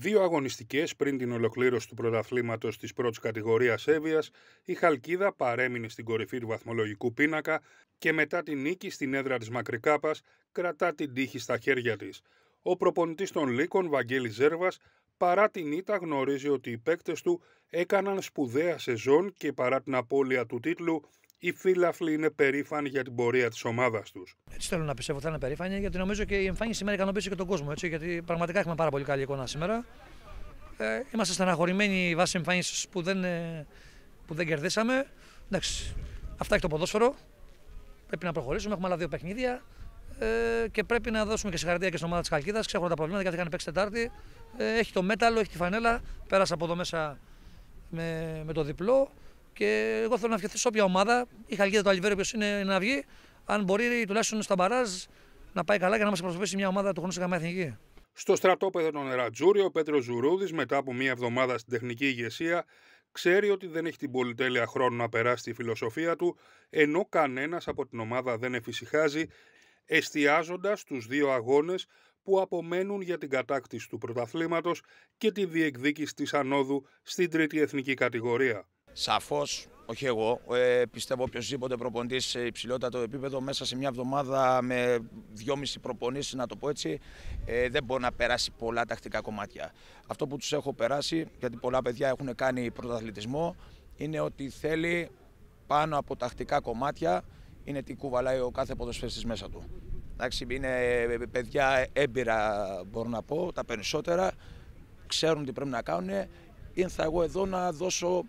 Δύο αγωνιστικές πριν την ολοκλήρωση του πρωταθλήματος της πρώτης κατηγορίας Εύβοια, η Χαλκίδα παρέμεινε στην κορυφή του βαθμολογικού πίνακα και μετά την νίκη στην έδρα της Μακρικάπας κρατά την τύχη στα χέρια της. Ο προπονητής των Λίκων Βαγγέλης Ζέρβας, παρά την ήττα γνωρίζει ότι οι παίκτες του έκαναν σπουδαία σεζόν και παρά την απώλεια του τίτλου οι φίλαθλοι είναι περήφανοι για την πορεία της ομάδας τους. Έτσι θέλω να πιστεύω ότι θα είναι περήφανοι, γιατί νομίζω και η εμφάνιση σήμερα ικανοποίησε και τον κόσμο. Έτσι, γιατί πραγματικά έχουμε πάρα πολύ καλή εικόνα σήμερα. Ε, είμαστε στεναχωρημένοι βάσει εμφάνισης που, δεν, ε, που δεν κερδίσαμε. Εντάξει, αυτά έχει το ποδόσφαιρο. Πρέπει να προχωρήσουμε. Έχουμε άλλα δύο παιχνίδια. Ε, και πρέπει να δώσουμε και συγχαρητήρια και στην ομάδα της Καλκίδα. Ξέχωρα τα προβλήματα γιατί είχαν παίξει Τετάρτη. Ε, έχει το μέταλλο, έχει τη φανέλα. Πέρασε από εδώ μέσα με, με το διπλό. Και εγώ θέλω να ευχηθώ σε όποια ομάδα, η Χαλκίδα του Αλιβέρου, ο είναι να βγει, αν μπορεί τουλάχιστον στα μπαράζ να πάει καλά και να μας προσωπήσει μια ομάδα του χρόνου σε καμία εθνική. Στο στρατόπεδο των Ρατζούρι, ο Πέτρος Ζουρούδης, μετά από μία εβδομάδα στην τεχνική ηγεσία, ξέρει ότι δεν έχει την πολυτέλεια χρόνο να περάσει τη φιλοσοφία του, ενώ κανένας από την ομάδα δεν εφησυχάζει, εστιάζοντας τους δύο αγώνες που απομένουν για την κατάκτηση του πρωταθλήματος και τη διεκδίκηση της ανόδου στην τρίτη εθνική κατηγορία. Σαφώς, όχι εγώ, ε, πιστεύω οποιοδήποτε προπονητής σε υψηλότατο επίπεδο μέσα σε μια εβδομάδα με δυόμιση προπονήσεις, να το πω έτσι, ε, δεν μπορεί να περάσει πολλά τακτικά κομμάτια. Αυτό που τους έχω περάσει, γιατί πολλά παιδιά έχουν κάνει πρωταθλητισμό, είναι ότι θέλει πάνω από τακτικά κομμάτια είναι τι κουβαλάει ο κάθε ποδοσφαιριστής μέσα του. Εντάξει, είναι ε, παιδιά έμπειρα μπορώ να πω, τα περισσότερα, ξέρουν τι πρέπει να κάνουν. Ήρθα εγώ εδώ να δώσω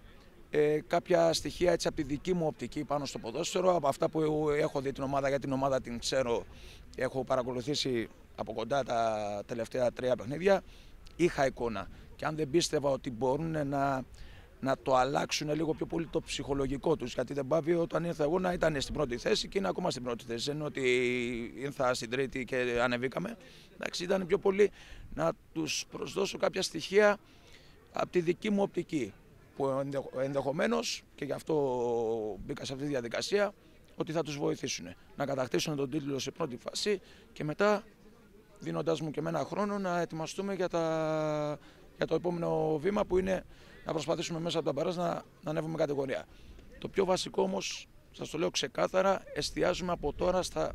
ε, κάποια στοιχεία έτσι από τη δική μου οπτική πάνω στο ποδόσφαιρο, από αυτά που έχω δει την ομάδα, γιατί την ομάδα την ξέρω, έχω παρακολουθήσει από κοντά τα τελευταία τρία παιχνίδια, είχα εικόνα. Και αν δεν πίστευα ότι μπορούν να, να το αλλάξουν λίγο πιο πολύ το ψυχολογικό τους, γιατί δεν πάβει όταν ήρθα εγώ να ήταν στην πρώτη θέση και είναι ακόμα στην πρώτη θέση. Δεν είναι ότι ήρθα στην τρίτη και ανεβήκαμε. Εντάξει, ήταν πιο πολύ να τους προσδώσω κάποια στοιχεία από τη δική μου οπτική που ενδεχομένως και γι' αυτό μπήκα σε αυτή τη διαδικασία ότι θα τους βοηθήσουν να κατακτήσουν τον τίτλο σε πρώτη φάση και μετά δίνοντάς μου και εμένα χρόνο να ετοιμαστούμε για, τα, για το επόμενο βήμα που είναι να προσπαθήσουμε μέσα από τα μπαράζ να, να ανέβουμε κατηγορία. Το πιο βασικό όμως, σας το λέω ξεκάθαρα, εστιάζουμε από τώρα στα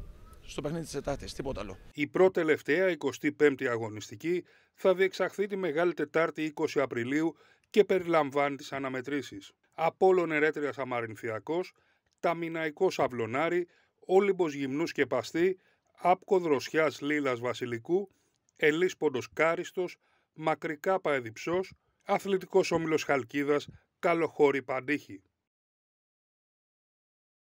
στο παιχνίδι της Τετάρτης. Τίποτα άλλο. Η πρώτη-τελευταία 25η αγωνιστική θα διεξαχθεί τη Μεγάλη Τετάρτη 20 Απριλίου και περιλαμβάνει τις αναμετρήσεις. Απόλλων Ερέτριας Αμαρινθιακός, Ταμιναϊκός Αυλωνάρη, Όλυμπος Γυμνούς και Παστή, Άπκο Δροσιάς Λίλας Βασιλικού, Ελίσποντος Κάριστος, Μακρικά Παεδιψός, Αθλητικός Όμιλος Χαλκίδας, Καλοχώρη Παντίχη.